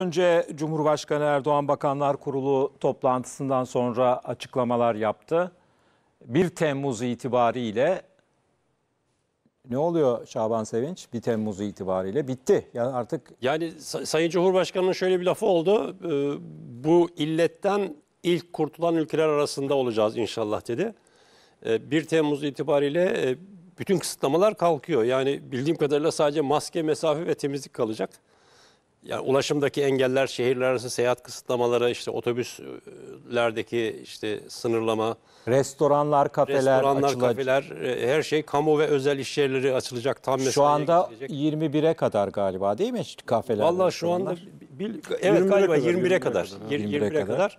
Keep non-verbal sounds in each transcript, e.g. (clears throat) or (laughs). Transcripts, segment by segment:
Önce Cumhurbaşkanı Erdoğan Bakanlar Kurulu toplantısından sonra açıklamalar yaptı. 1 Temmuz itibariyle ne oluyor Şaban Sevinç? 1 Temmuz itibariyle bitti. Yani artık yani Sayın Cumhurbaşkanı'nın şöyle bir lafı oldu. Ee, bu illetten ilk kurtulan ülkeler arasında olacağız inşallah dedi. 1 ee, Temmuz itibariyle e, bütün kısıtlamalar kalkıyor. Yani bildiğim kadarıyla sadece maske, mesafe ve temizlik kalacak yani ulaşımdaki engeller, şehirler arası seyahat kısıtlamaları, işte otobüslerdeki işte sınırlama, Restoranlar, kafeler restoranlar, açılacak. kafeler, e, her şey kamu ve özel iş yerleri açılacak tam mesaiye Şu anda gidecek. 21'e kadar galiba değil mi kafeler? Vallahi şu anda bil, evet 21'e galiba kadar, 21'e kadar. 21'e kadar. 21'e kadar.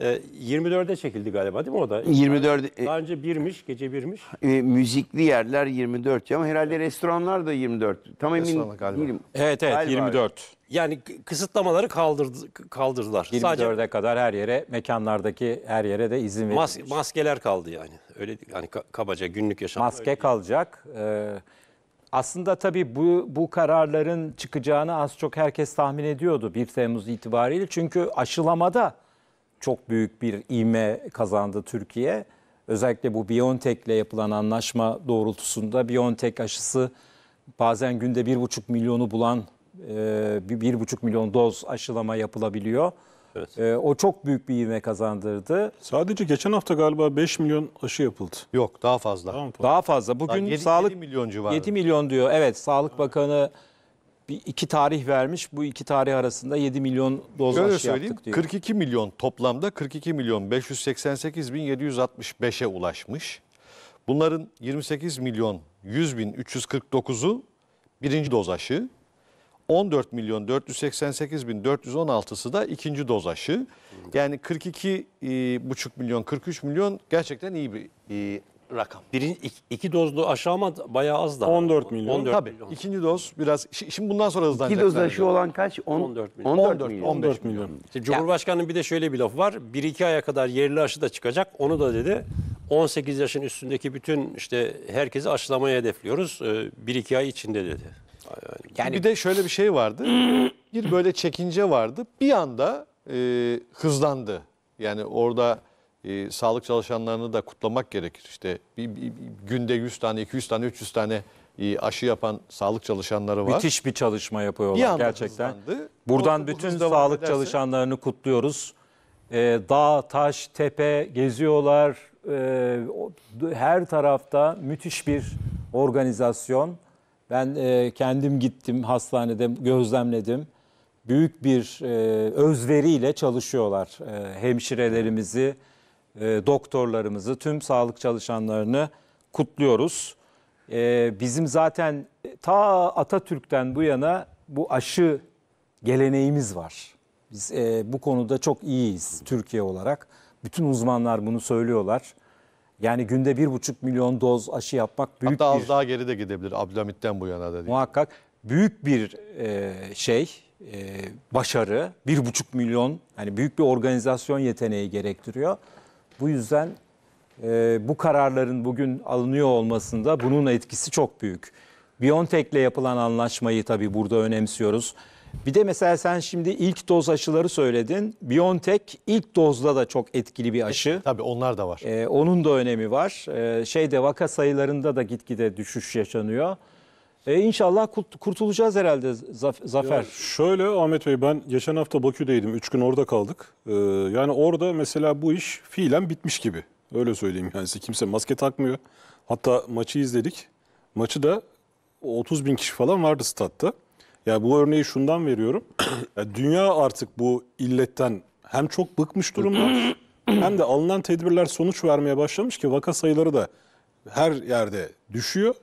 E, ee, 24'e çekildi galiba değil mi o da? 24 e, Daha önce birmiş, gece birmiş. e, müzikli yerler 24 ama herhalde restoranlar da 24. Tam emin galiba. değilim. Evet evet Galiba 24. Yani kısıtlamaları kaldırdı, k- kaldırdılar. Sadece 24'e kadar her yere mekanlardaki her yere de izin verilmiş. mas- maskeler kaldı yani. Öyle yani kabaca günlük yaşam. Maske kalacak. Ee, aslında tabii bu, bu kararların çıkacağını az çok herkes tahmin ediyordu 1 Temmuz itibariyle. Çünkü aşılamada çok büyük bir ime kazandı Türkiye. Özellikle bu Biontech ile yapılan anlaşma doğrultusunda BioNTech aşısı bazen günde bir buçuk milyonu bulan e, bir buçuk milyon doz aşılama yapılabiliyor. Evet. E, o çok büyük bir ivme kazandırdı. Sadece geçen hafta galiba 5 milyon aşı yapıldı. Yok daha fazla. Tamam, daha fazla. Bugün daha 7, sağlık 7 milyon civarı. 7 milyon diyor. Evet Sağlık Bakanı bir iki tarih vermiş. Bu iki tarih arasında 7 milyon doz Şöyle aşı yaptık diyor. 42 milyon toplamda 42 milyon 588 bin 765'e ulaşmış. Bunların 28 milyon 100 bin 349'u birinci doz aşı. 14 milyon 488 bin 416'sı da ikinci doz aşı. Yani 42 e, buçuk milyon 43 milyon gerçekten iyi bir e, rakam. Birinci, iki, iki dozlu aşağı ama bayağı az da. 14 milyon. 14 Tabii. Milyon. İkinci doz biraz şimdi bundan sonra hızlanacak. İki dozda şu olan kaç? On- 14 milyon. 14, 14 milyon. 14 milyon. Şimdi Cumhurbaşkanı'nın bir de şöyle bir lafı var. Bir iki aya kadar yerli aşı da çıkacak. Onu da dedi 18 yaşın üstündeki bütün işte herkesi aşılamaya hedefliyoruz. Ee, bir iki ay içinde dedi. Yani bir de şöyle bir şey vardı. bir böyle çekince vardı. Bir anda e, hızlandı. Yani orada e, sağlık çalışanlarını da kutlamak gerekir. İşte bir, bir, bir günde 100 tane, 200 tane, 300 tane e, aşı yapan sağlık çalışanları var. Müthiş bir çalışma yapıyorlar bir gerçekten. Hızlandı. Buradan o, bütün sağlık ederse... çalışanlarını kutluyoruz. E, dağ, taş, tepe geziyorlar. E, her tarafta müthiş bir organizasyon. Ben e, kendim gittim hastanede gözlemledim. Büyük bir e, özveriyle çalışıyorlar e, hemşirelerimizi. Ee, doktorlarımızı, tüm sağlık çalışanlarını kutluyoruz. Ee, bizim zaten ta Atatürk'ten bu yana bu aşı geleneğimiz var. Biz e, bu konuda çok iyiyiz Türkiye olarak. Bütün uzmanlar bunu söylüyorlar. Yani günde bir buçuk milyon doz aşı yapmak büyük Hatta bir... az daha geri de gidebilir Abdülhamit'ten bu yana da değil. Muhakkak büyük bir e, şey, e, başarı. Bir buçuk milyon, yani büyük bir organizasyon yeteneği gerektiriyor. Bu yüzden e, bu kararların bugün alınıyor olmasında bunun etkisi çok büyük. Biontech ile yapılan anlaşmayı tabii burada önemsiyoruz. Bir de mesela sen şimdi ilk doz aşıları söyledin. BioNTech ilk dozda da çok etkili bir aşı. E, tabii onlar da var. Ee, onun da önemi var. Ee, şeyde vaka sayılarında da gitgide düşüş yaşanıyor. E, inşallah kurtulacağız herhalde Zafer. Ya şöyle Ahmet Bey ben geçen hafta Bakü'deydim. Üç gün orada kaldık. Ee, yani orada mesela bu iş fiilen bitmiş gibi. Öyle söyleyeyim yani size kimse maske takmıyor. Hatta maçı izledik. Maçı da 30 bin kişi falan vardı statta. Ya bu örneği şundan veriyorum. (clears throat) Ya dünya artık bu illetten hem çok bıkmış durumda (clears throat) hem de alınan tedbirler sonuç vermeye başlamış ki vaka sayıları da her yerde düşüyor.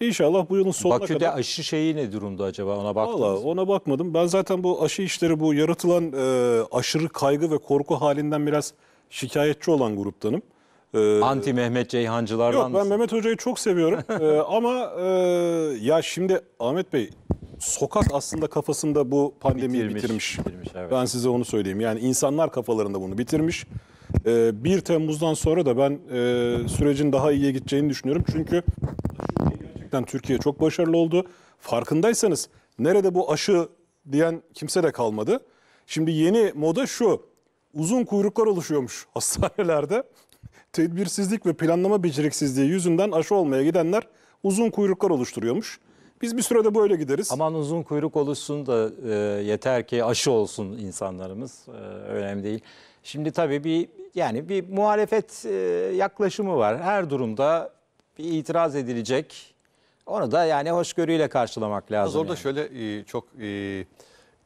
İnşallah bu yılın sonuna Bakü'de kadar... aşı şeyi ne durumda acaba ona baktınız Valla ona bakmadım. Ben zaten bu aşı işleri bu yaratılan e, aşırı kaygı ve korku halinden biraz şikayetçi olan gruptanım. E, Anti Mehmet Ceyhancılardan Yok ben mısın? Mehmet Hoca'yı çok seviyorum. (laughs) e, ama e, ya şimdi Ahmet Bey sokak aslında kafasında bu pandemiyi bitirmiş. bitirmiş. bitirmiş evet. Ben size onu söyleyeyim. Yani insanlar kafalarında bunu bitirmiş. 1 e, Temmuz'dan sonra da ben e, sürecin daha iyiye gideceğini düşünüyorum. Çünkü gerçekten Türkiye çok başarılı oldu. Farkındaysanız nerede bu aşı diyen kimse de kalmadı. Şimdi yeni moda şu. Uzun kuyruklar oluşuyormuş (laughs) hastanelerde. Tedbirsizlik ve planlama beceriksizliği yüzünden aşı olmaya gidenler uzun kuyruklar oluşturuyormuş. Biz bir sürede böyle gideriz. Aman uzun kuyruk oluşsun da e, yeter ki aşı olsun insanlarımız. E, önemli değil. Şimdi tabii bir yani bir muhalefet e, yaklaşımı var. Her durumda bir itiraz edilecek onu da yani hoşgörüyle karşılamak lazım. Orada yani. şöyle e, çok e,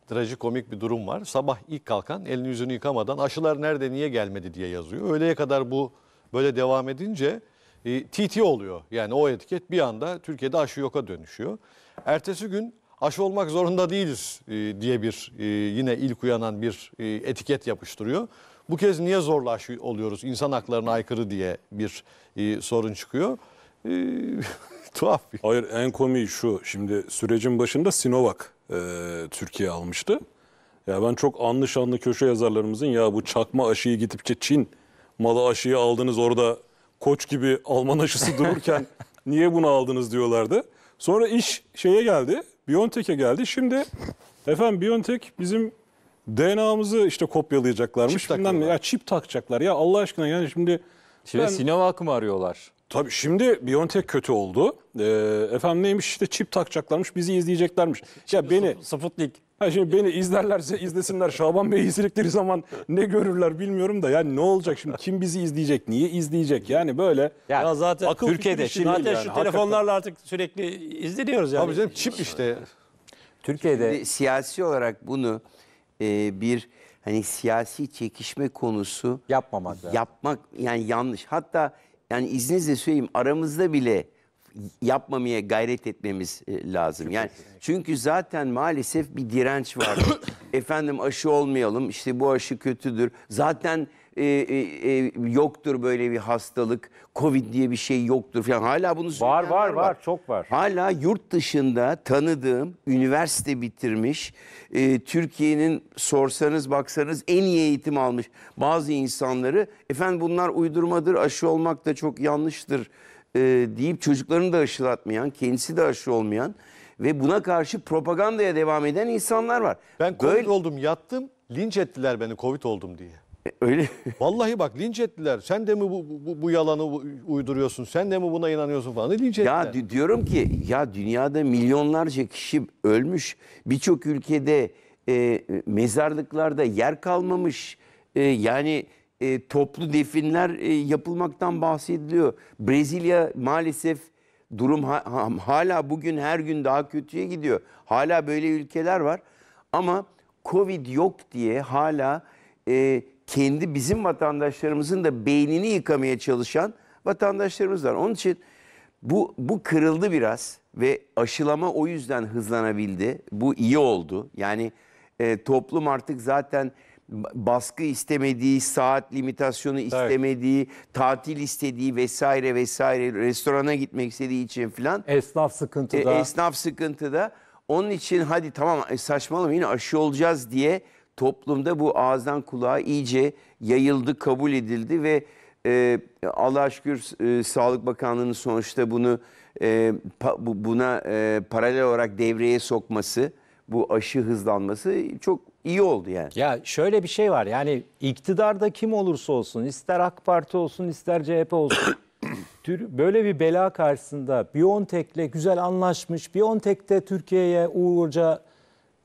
trajikomik bir durum var. Sabah ilk kalkan elini yüzünü yıkamadan aşılar nerede niye gelmedi diye yazıyor. Öğleye kadar bu böyle devam edince e, TT oluyor. Yani o etiket bir anda Türkiye'de aşı yoka dönüşüyor. Ertesi gün aşı olmak zorunda değiliz e, diye bir e, yine ilk uyanan bir e, etiket yapıştırıyor. Bu kez niye zorla aşı oluyoruz İnsan haklarına aykırı diye bir e, sorun çıkıyor. Ee, (laughs) tuhaf bir. Hayır en komiği şu. Şimdi sürecin başında Sinovac e, Türkiye almıştı. Ya ben çok anlı şanlı köşe yazarlarımızın ya bu çakma aşıyı gidipçe Çin malı aşıyı aldınız orada koç gibi Alman aşısı (laughs) dururken niye bunu aldınız diyorlardı. Sonra iş şeye geldi. BioNTech'e geldi. Şimdi efendim BioNTech bizim DNA'mızı işte kopyalayacaklarmış. Çip bilmem, ya çip takacaklar. Ya Allah aşkına yani şimdi Şimdi ben... Sinovac'ı mı arıyorlar? Tabii şimdi Biontech kötü oldu. E, efendim neymiş işte çip takacaklarmış bizi izleyeceklermiş. Ya beni Sputnik. Ha şimdi beni izlerlerse izlesinler. Şaban Bey izledikleri zaman ne görürler bilmiyorum da yani ne olacak şimdi kim bizi izleyecek, niye izleyecek? Yani böyle Yani Ya zaten akıl Türkiye'de şimdi değil zaten yani, şu hakikaten. telefonlarla artık sürekli izleniyoruz yani. Abi canım çip işte. Türkiye'de Şimdi siyasi olarak bunu e, bir hani siyasi çekişme konusu Yapmamak yapmak yani yanlış. Hatta yani izninizle söyleyeyim aramızda bile yapmamaya gayret etmemiz e, lazım. Yani çünkü zaten maalesef bir direnç var. (coughs) Efendim aşı olmayalım. İşte bu aşı kötüdür. Zaten e, e, e, yoktur böyle bir hastalık, Covid diye bir şey yoktur falan. Hala bunu Var söyleyenler var var çok var. Hala yurt dışında tanıdığım, üniversite bitirmiş, e, Türkiye'nin sorsanız baksanız en iyi eğitim almış bazı insanları efendim bunlar uydurmadır, aşı olmak da çok yanlıştır e, deyip çocuklarını da aşılatmayan, kendisi de aşı olmayan ve buna karşı propagandaya devam eden insanlar var. Ben Covid Böyle- oldum yattım linç ettiler beni Covid oldum diye. (laughs) Öyle. Vallahi bak linç ettiler. Sen de mi bu, bu, bu yalanı uyduruyorsun? Sen de mi buna inanıyorsun falan? Linç ettiler. Ya diyorum ki ya dünyada milyonlarca kişi ölmüş. Birçok ülkede e, mezarlıklarda yer kalmamış. E, yani e, toplu definler e, yapılmaktan bahsediliyor. Brezilya maalesef durum ha, ha, hala bugün her gün daha kötüye gidiyor. Hala böyle ülkeler var. Ama Covid yok diye hala e, kendi bizim vatandaşlarımızın da beynini yıkamaya çalışan vatandaşlarımız var. Onun için bu, bu kırıldı biraz ve aşılama o yüzden hızlanabildi. Bu iyi oldu. Yani e, toplum artık zaten baskı istemediği, saat limitasyonu istemediği, evet. tatil istediği vesaire vesaire restorana gitmek istediği için filan. Esnaf sıkıntıda. E, esnaf sıkıntıda. Onun için hadi tamam e, saçmalama yine aşı olacağız diye toplumda bu ağızdan kulağa iyice yayıldı, kabul edildi ve e, Allah'a şükür e, Sağlık Bakanlığı'nın sonuçta bunu e, pa, bu, buna e, paralel olarak devreye sokması, bu aşı hızlanması çok iyi oldu yani. Ya şöyle bir şey var yani iktidarda kim olursa olsun ister AK Parti olsun ister CHP olsun (coughs) böyle bir bela karşısında Biontech'le güzel anlaşmış. Biontech'te Türkiye'ye uğurca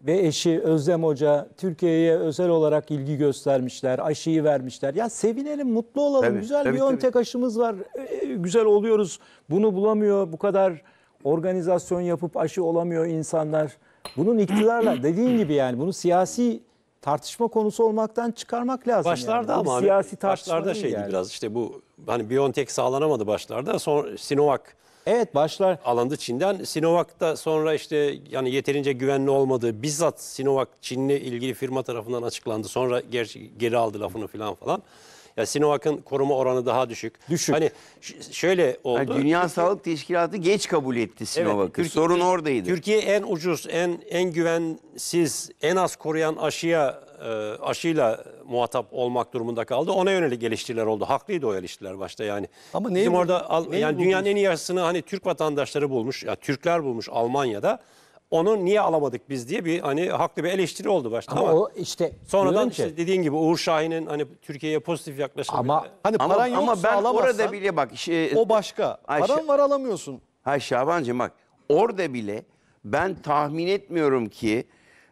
ve eşi Özlem Hoca Türkiye'ye özel olarak ilgi göstermişler. Aşıyı vermişler. Ya sevinelim, mutlu olalım. Tabii, güzel tabii, bir yöntek tabii. aşımız var. Ee, güzel oluyoruz. Bunu bulamıyor. Bu kadar organizasyon yapıp aşı olamıyor insanlar. Bunun iktidarla (clears throat) dediğin gibi yani bunu siyasi tartışma konusu olmaktan çıkarmak lazım. Başlarda yani. ama abi, siyasi tartışmada şeydi yani. biraz işte bu hani Biontech sağlanamadı başlarda. Sonra Sinovac Evet başlar. Alındı Çin'den. Sinovac'ta sonra işte yani yeterince güvenli olmadığı bizzat Sinovac Çinli ilgili firma tarafından açıklandı. Sonra ger geri aldı lafını falan falan. Ya Sinovac'ın koruma oranı daha düşük. Düşük. Hani şöyle oldu. Yani Dünya Sağlık Teşkilatı geç kabul etti Sinovac'ı. Evet, Sorun oradaydı. Türkiye en ucuz, en en güvensiz, en az koruyan aşıya e, aşıyla muhatap olmak durumunda kaldı. Ona yönelik eleştiriler oldu. Haklıydı o eleştiriler başta yani. Ama neyi Bizim bu, orada neyi yani bulmuş? dünyanın en iyi aşısını hani Türk vatandaşları bulmuş, ya Türkler bulmuş Almanya'da onu niye alamadık biz diye bir hani haklı bir eleştiri oldu başta ama, ama o işte sonradan ki, işte dediğin gibi Uğur Şahin'in hani Türkiye'ye pozitif yaklaşımı ama bile. hani ama, paran ama ben orada bile bak şey, o başka ay, paran var alamıyorsun. Ha Şabancığım bak orada bile ben tahmin etmiyorum ki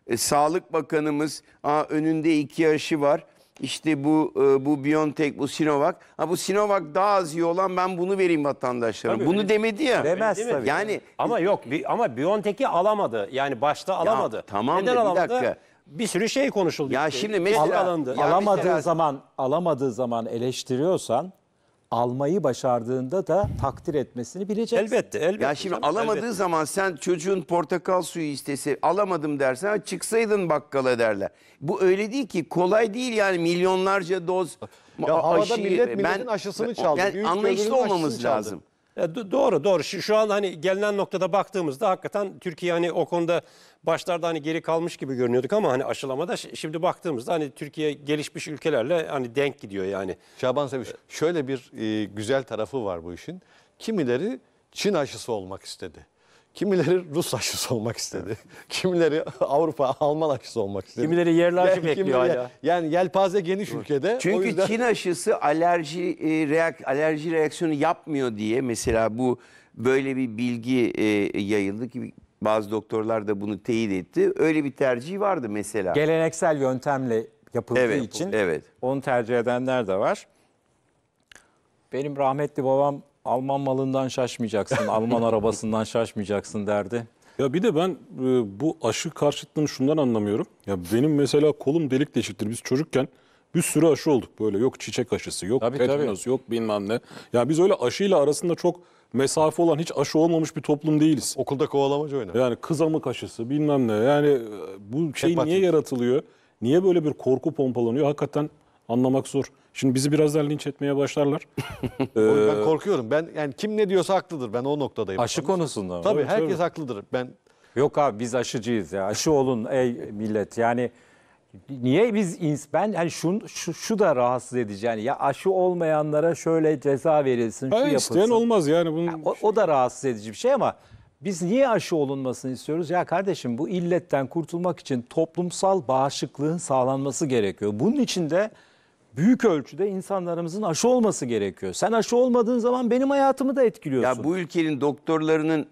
e, Sağlık Bakanımız aa, önünde iki yaşı var işte bu e, bu Biontech, bu Sinovac. Ha bu Sinovac daha az iyi olan ben bunu vereyim vatandaşlara. Tabii, Bunu demedi ya. Demez Değil tabii. Yani Ama yok ama Biontech'i alamadı. Yani başta alamadı. tamam da bir dakika. Bir sürü şey konuşuldu. Ya işte. şimdi mesela- Al- alındı. Ya alamadığı mesela- zaman alamadığı zaman eleştiriyorsan almayı başardığında da takdir etmesini bileceksin. Elbette, elbette. Ya şimdi alamadığı elbette. zaman sen çocuğun portakal suyu istese alamadım dersen "Ha, çıksaydın bakkala derler. Bu öyle değil ki kolay değil yani milyonlarca doz Ya havada millet milletin aşısını çaldı. Yani anlayışlı köylünün olmamız aşısını çaldı. lazım. E, doğru doğru. Şu, şu an hani gelinen noktada baktığımızda hakikaten Türkiye hani o konuda başlarda hani geri kalmış gibi görünüyorduk ama hani aşılamada şimdi baktığımızda hani Türkiye gelişmiş ülkelerle hani denk gidiyor yani. Şaban Sevinç şöyle bir e, güzel tarafı var bu işin. Kimileri Çin aşısı olmak istedi. Kimileri Rus aşısı olmak istedi. (laughs) Kimileri Avrupa Alman aşısı olmak istedi. Kimileri yerli aşı yani, bekliyor kimileri, hala. Yani yelpaze geniş Dur. ülkede. Çünkü yüzden... Çin aşısı alerji e, reak alerji reaksiyonu yapmıyor diye mesela bu böyle bir bilgi e, yayıldı ki bazı doktorlar da bunu teyit etti. Öyle bir tercih vardı mesela. Geleneksel yöntemle yapıldığı evet, için evet. onu tercih edenler de var. Benim rahmetli babam Alman malından şaşmayacaksın, Alman (laughs) arabasından şaşmayacaksın derdi. Ya bir de ben e, bu aşı karşıtlığını şundan anlamıyorum. Ya benim mesela kolum delik deşiktir. Biz çocukken bir sürü aşı olduk böyle. Yok çiçek aşısı, yok Tabii, yok bilmem ne. Ya biz öyle aşıyla arasında çok mesafe olan hiç aşı olmamış bir toplum değiliz. Okulda kovalamaca oynar. Yani kızamık aşısı bilmem ne. Yani e, bu şey niye yaratılıyor? Niye böyle bir korku pompalanıyor? Hakikaten anlamak zor. Şimdi bizi birazdan linç etmeye başlarlar. (laughs) ben korkuyorum. Ben yani kim ne diyorsa haklıdır. Ben o noktadayım. Aşı konusunda mı? Tabii Evet, herkes tabii. haklıdır. Ben Yok abi biz aşıcıyız ya. Aşı olun ey millet. Yani niye biz ins ben yani şun, şu, şu da rahatsız edici. Yani ya aşı olmayanlara şöyle ceza verilsin, şu Ha, yapılsın. isteyen olmaz yani. Bunun... Ya o, o da rahatsız edici bir şey ama biz niye aşı olunmasını istiyoruz? Ya kardeşim bu illetten kurtulmak için toplumsal bağışıklığın sağlanması gerekiyor. Bunun için de büyük ölçüde insanlarımızın aşı olması gerekiyor. Sen aşı olmadığın zaman benim hayatımı da etkiliyorsun. Ya bu ülkenin doktorlarının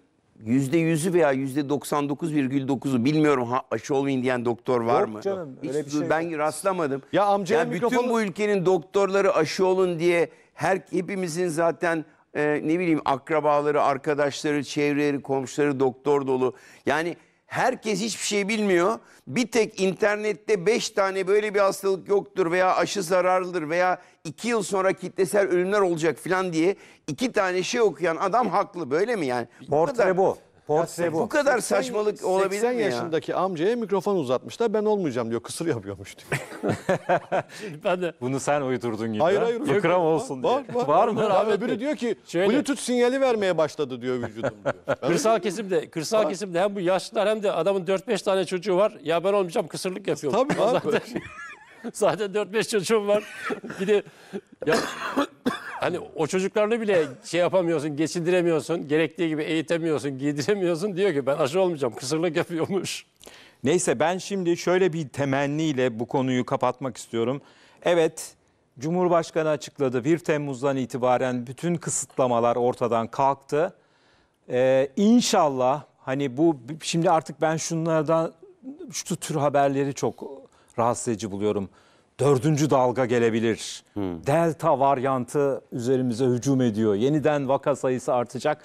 yüzde yüzü veya yüzde 99,9'u bilmiyorum ha, aşı olmayın diyen doktor var Yok mı? Canım, Hiç, öyle bir şey ben yok. rastlamadım. Ya amcaya yani mikrofonu... bütün bu ülkenin doktorları aşı olun diye her hepimizin zaten e, ne bileyim akrabaları, arkadaşları, çevreleri, komşuları doktor dolu. Yani Herkes hiçbir şey bilmiyor. Bir tek internette beş tane böyle bir hastalık yoktur veya aşı zararlıdır veya iki yıl sonra kitlesel ölümler olacak falan diye iki tane şey okuyan adam haklı. Böyle mi yani? Portre bu. Portre bu. Bu kadar 80, saçmalık olabilir 80 mi ya? yaşındaki amcaya mikrofon uzatmışlar. Ben olmayacağım diyor. Kısır yapıyormuş diyor. ben de. Bunu sen uydurdun gibi. Hayır ha? hayır. Yakram olsun diye. Var, var, var mı? Abi öbürü diyor ki Şöyle. Bluetooth sinyali vermeye başladı diyor vücudum diyor. kırsal kesimde, kırsal var. kesimde hem bu yaşlılar hem de adamın 4-5 tane çocuğu var. Ya ben olmayacağım kısırlık yapıyorum. Tabii (laughs) abi. (laughs) Zaten, zaten 4-5 çocuğum var. Bir de ya, (laughs) Hani o çocuklarını bile şey yapamıyorsun, geçindiremiyorsun, gerektiği gibi eğitemiyorsun, giydiremiyorsun. Diyor ki ben aşı olmayacağım, kısırlık yapıyormuş. Neyse ben şimdi şöyle bir temenniyle bu konuyu kapatmak istiyorum. Evet, Cumhurbaşkanı açıkladı. 1 Temmuz'dan itibaren bütün kısıtlamalar ortadan kalktı. Ee, inşallah hani bu şimdi artık ben şunlardan şu tür haberleri çok rahatsız edici buluyorum dördüncü dalga gelebilir. Hmm. Delta varyantı üzerimize hücum ediyor. Yeniden vaka sayısı artacak.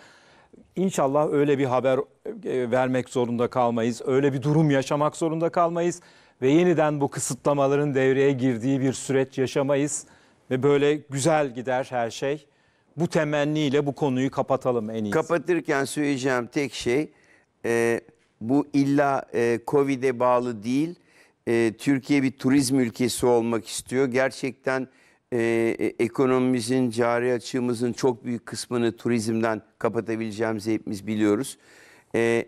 İnşallah öyle bir haber e, vermek zorunda kalmayız. Öyle bir durum yaşamak zorunda kalmayız. Ve yeniden bu kısıtlamaların devreye girdiği bir süreç yaşamayız. Ve böyle güzel gider her şey. Bu temenniyle bu konuyu kapatalım en iyisi. Kapatırken söyleyeceğim tek şey e, bu illa e, COVID'e bağlı değil e, Türkiye bir turizm ülkesi olmak istiyor. Gerçekten e, e, ekonomimizin, cari açığımızın çok büyük kısmını turizmden kapatabileceğimizi hepimiz biliyoruz. E,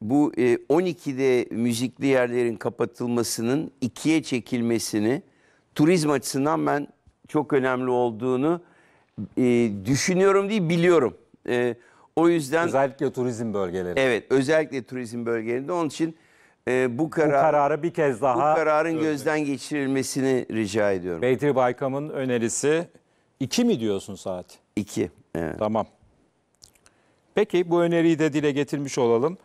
bu e, 12'de müzikli yerlerin kapatılmasının ikiye çekilmesini turizm açısından ben çok önemli olduğunu e, düşünüyorum değil biliyorum. E, o yüzden özellikle turizm bölgeleri. Evet, özellikle turizm bölgelerinde onun için e, bu, karar, bu kararı bir kez daha bu kararın görmek. gözden geçirilmesini rica ediyorum. Bedri Baykam'ın önerisi 2 mi diyorsun saat? 2. Evet. Tamam. Peki bu öneriyi de dile getirmiş olalım.